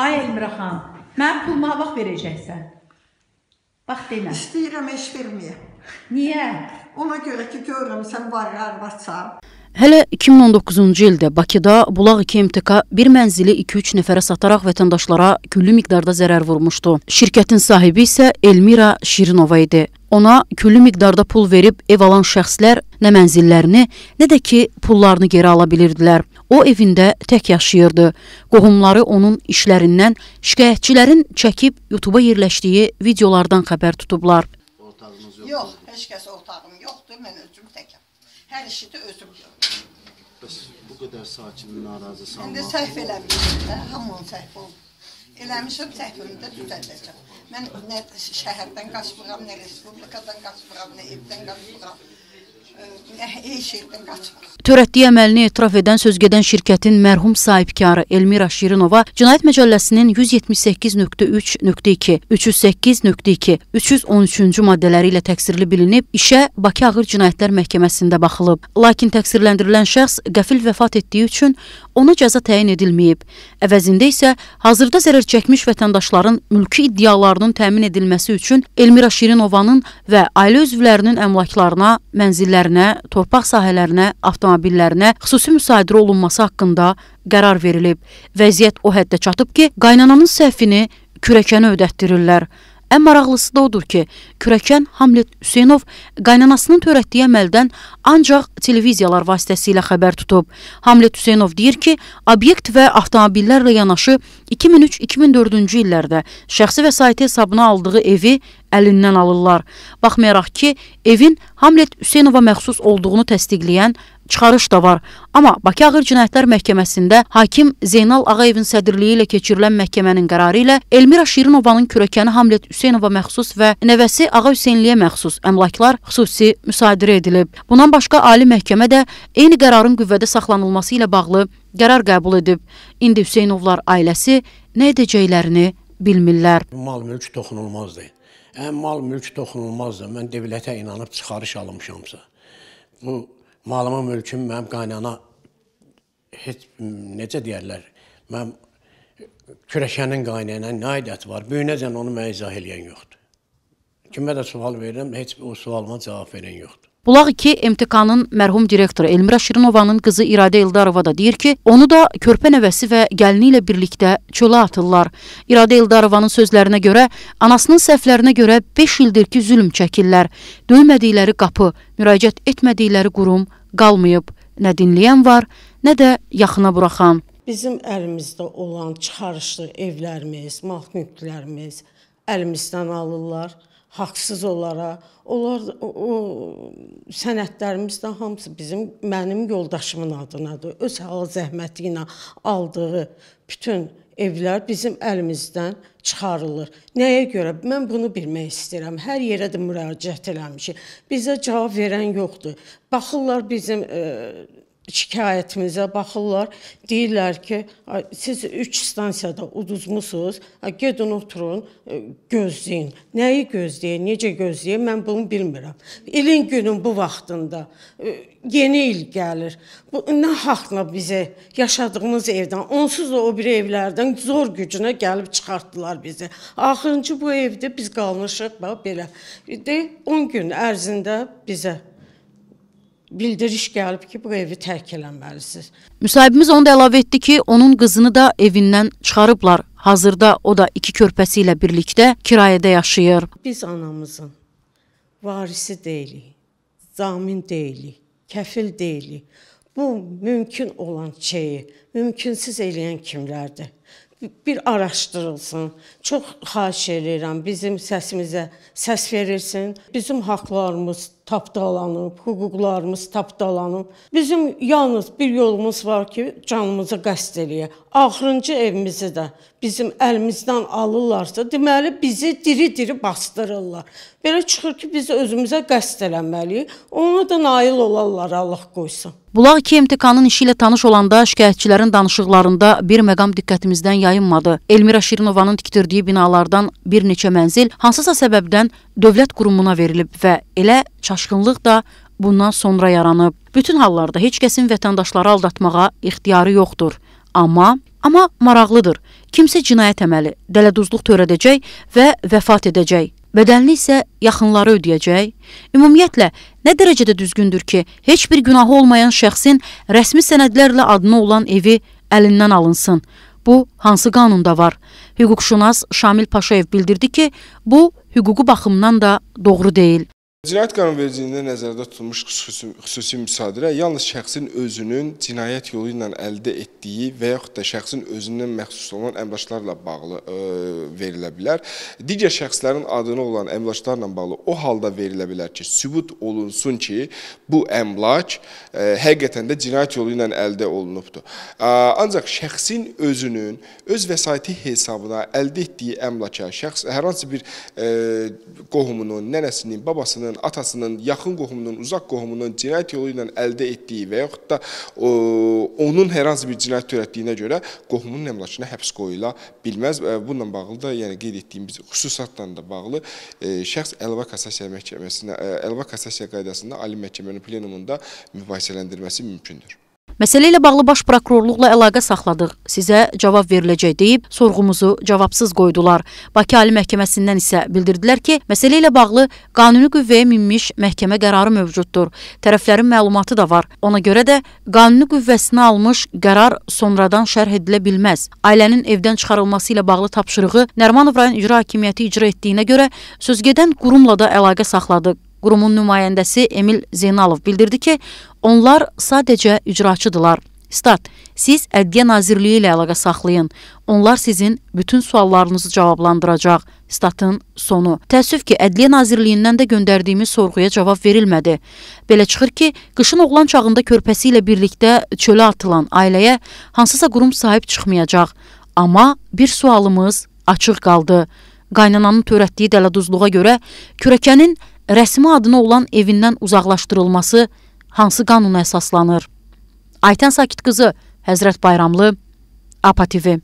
Ay Elmiraxan, mənim puluma vaxt verəcəksən? Bax demə. İstəyirəm iş verməyə. Niyə? Ona görə ki, görürəm sən var arvadsan. Hələ 2019-cu ildə Bakıda Bulaq 2 MTK bir mənzili 2-3 nəfərə sataraq vətəndaşlara küllü miqdarda zərər vurmuşdu. Şirkətin sahibi isə Elmira Şirinova idi. Ona küllü miqdarda pul verib ev alan şəxslər nə mənzillərini, nə də ki pullarını geri ala bilirdilər. O evində tək yaşayırdı. Qohumları onun işlərindən şikayətçilərin çəkib YouTube-a yerləşdiyi videolardan xəbər tutublar. Ortağınız yoxdur? Yox, heç kəs ortağım yoxdur, mən özüm təkəm. Hər işi də özüm görürəm. Bəs bu qədər sakinin narazı salmaq... İndi səhv eləmişim də, hamının səhv oldu. Eləmişim səhvimi də düzəldəcəm. Mən nə şəhərdən qaçmıram, nə respublikadan qaçmıram, nə evdən qaçmıram heç şeydən qaçmaq. Törətdiyi əməlini etiraf edən sözgedən şirkətin mərhum sahibkarı Elmira Şirinova Cinayət Məcəlləsinin 178.3.2, 308.2, 313-cü maddələri ilə təqsirli bilinib, işə Bakı Ağır Cinayətlər Məhkəməsində baxılıb. Lakin təqsirləndirilən şəxs qəfil vəfat etdiyi üçün ona cəza təyin edilməyib. Əvəzində isə hazırda zərər çəkmiş vətəndaşların mülki iddialarının təmin edilməsi üçün Elmira Şirinovanın və ailə üzvlərinin əmlaklarına, mənzillərinə sahələrinə, torpaq sahələrinə, avtomobillərinə xüsusi müsadirə olunması haqqında qərar verilib. Vəziyyət o həddə çatıb ki, qaynananın səhvini kürəkənə ödətdirirlər. Ən maraqlısı da odur ki, kürəkən Hamlet Hüseynov qaynanasının törətdiyi əməldən ancaq televiziyalar vasitəsilə xəbər tutub. Hamlet Hüseynov deyir ki, obyekt və avtomobillərlə yanaşı 2003-2004-cü illərdə şəxsi vəsaiti hesabına aldığı evi əlindən alırlar. Baxmayaraq ki, evin Hamlet Hüseynova məxsus olduğunu təsdiqləyən çıxarış da var. Amma Bakı Ağır Cinayətlər Məhkəməsində hakim Zeynal Ağayevin sədrliyi ilə keçirilən məhkəmənin qərarı ilə Elmira Şirinovanın kürəkəni Hamlet Hüseynova məxsus və nəvəsi Ağa Hüseynliyə məxsus əmlaklar xüsusi müsadirə edilib. Bundan başqa Ali Məhkəmə də eyni qərarın qüvvədə saxlanılması ilə bağlı qərar qəbul edib. İndi Hüseynovlar ailəsi nə edəcəklərini bilmirlər. Mal-mülk toxunulmazdır. Ən hə, mal-mülk toxunulmazdır. Mən dövlətə inanıb çıxarış almışamsa. Bu malımı, mülküm mənim qaynana heç necə deyərlər, mənim kürəşənin qaynayana nə aidəti var? Böyünəcən onu mənə izah eləyən yoxdur. Kimə də sual verirəm, heç o sualıma cavab verən yoxdur. Bulaq 2 MTK-nın mərhum direktoru Elmira Şirinovanın qızı İradə İldarova da deyir ki, onu da körpə nəvəsi və gəlini ilə birlikdə çölə atırlar. İradə İldarovanın sözlərinə görə, anasının səhvlərinə görə 5 ildir ki, zülm çəkirlər. Döymədikləri qapı, müraciət etmədikləri qurum qalmayıb. Nə dinləyən var, nə də yaxına buraxan. Bizim əlimizdə olan çıxarışlı evlərimiz, mahnitlərimiz əlimizdən alırlar haqsız olaraq. Onlar o sənədlərimiz də hamısı bizim mənim yoldaşımın adınadır. Öz hal zəhməti ilə aldığı bütün evlər bizim əlimizdən çıxarılır. Nəyə görə? Mən bunu bilmək istəyirəm. Hər yerə də müraciət eləmişik. Bizə cavab verən yoxdur. Baxırlar bizim e, şikayətimizə baxırlar. Deyirlər ki, siz 3 stansiyada uduzmusunuz. Gedin oturun, e, gözləyin. Nəyi gözləyin, necə gözləyin? Mən bunu bilmirəm. İlin günün bu vaxtında e, yeni il gəlir. Bu nə haqqla bizə yaşadığımız evdən, onsuz da o bir evlərdən zor gücünə gəlib çıxartdılar bizi. Axırıncı bu evdə biz qalmışıq bax belə. De 10 gün ərzində bizə bildiriş gəlib ki, bu evi tərk eləməlisiniz. Müsahibimiz onu da əlavə etdi ki, onun qızını da evindən çıxarıblar. Hazırda o da iki körpəsi ilə birlikdə kirayədə yaşayır. Biz anamızın varisi deyilik, zamin deyilik, kəfil deyilik. Bu mümkün olan şeyi mümkünsüz eləyən kimlərdir? Bir araşdırılsın. Çox xahiş edirəm bizim səsimizə səs verilsin. Bizim haqqlarımız tapdalanıb, hüquqlarımız tapdalanıb. Bizim yalnız bir yolumuz var ki, canımızı qəsd eləyə. Axırıncı evimizi də bizim əlimizdən alırlarsa, deməli bizi diri-diri bastırırlar. Belə çıxır ki, biz özümüzə qəsd eləməliyik. Ona da nail olarlar Allah qoysun. Bulaq 2 MTK-nın işi ilə tanış olanda şikayətçilərin danışıqlarında bir məqam diqqətimizdən yayınmadı. Elmira Şirinovanın tikdirdiyi binalardan bir neçə mənzil hansısa səbəbdən dövlət qurumuna verilib və elə Çaşqınlıq da bundan sonra yaranıb. Bütün hallarda heç kəsin vətəndaşları aldatmağa ixtiyarı yoxdur. Amma amma maraqlıdır. Kimsə cinayət əməli, dələduzluq törədəcək və vəfat edəcək. Bədəlini isə yaxınları ödəyəcək. Ümumiyyətlə, nə dərəcədə düzgündür ki, heç bir günahı olmayan şəxsin rəsmi sənədlərlə adına olan evi əlindən alınsın. Bu hansı qanunda var? Hüquqşünas Şamil Paşayev bildirdi ki, bu hüquqi baxımdan da doğru deyil. Cinayət qanunvericiliyində nəzərdə tutulmuş xüsusi, xüsusi müsadirə yalnız şəxsin özünün cinayət yolu ilə əldə etdiyi və yaxud da şəxsin özündən məxsus olan əmlaklarla bağlı ə, e, verilə bilər. Digər şəxslərin adına olan əmlaklarla bağlı o halda verilə bilər ki, sübut olunsun ki, bu əmlak ə, e, həqiqətən də cinayət yolu ilə əldə olunubdur. Ə, e, ancaq şəxsin özünün öz vəsaiti hesabına əldə etdiyi əmlaka şəxs hər hansı bir ə, qohumunun, nənəsinin, babasının babasının, atasının, yaxın qohumunun, uzaq qohumunun cinayət yolu ilə əldə etdiyi və yaxud da o, onun hər hansı bir cinayət törətdiyinə görə qohumunun əmlakına həbs qoyula bilməz. Bununla bağlı da, yəni qeyd etdiyimiz xüsusatla da bağlı e, şəxs əlva kassasiya məhkəməsinə, e, əlva kassasiya qaydasında ali məhkəmənin plenumunda mübahisələndirməsi mümkündür. Məsələ ilə bağlı baş prokurorluqla əlaqə saxladıq. Sizə cavab veriləcək deyib sorğumuzu cavabsız qoydular. Bakı Ali Məhkəməsindən isə bildirdilər ki, məsələ ilə bağlı qanuni qüvvəyə minmiş məhkəmə qərarı mövcuddur. Tərəflərin məlumatı da var. Ona görə də qanuni qüvvəsini almış qərar sonradan şərh edilə bilməz. Ailənin evdən çıxarılması ilə bağlı tapşırığı Nərimanov rayon icra hakimiyyəti icra etdiyinə görə sözgedən qurumla da əlaqə saxladıq. Qurumun nümayəndəsi Emil Zeynalov bildirdi ki, onlar sadəcə icraçıdırlar. Stat, siz Ədliyyə Nazirliyi ilə əlaqə saxlayın. Onlar sizin bütün suallarınızı cavablandıracaq. Statın sonu. Təəssüf ki, Ədliyyə Nazirliyindən də göndərdiyimiz sorğuya cavab verilmədi. Belə çıxır ki, qışın oğlan çağında körpəsi ilə birlikdə çölə atılan ailəyə hansısa qurum sahib çıxmayacaq. Amma bir sualımız açıq qaldı. Qaynananın törətdiyi dələduzluğa görə kürəkənin rəsmi adına olan evindən uzaqlaşdırılması hansı qanuna əsaslanır? Aytən Sakit qızı, Həzrət Bayramlı, APA TV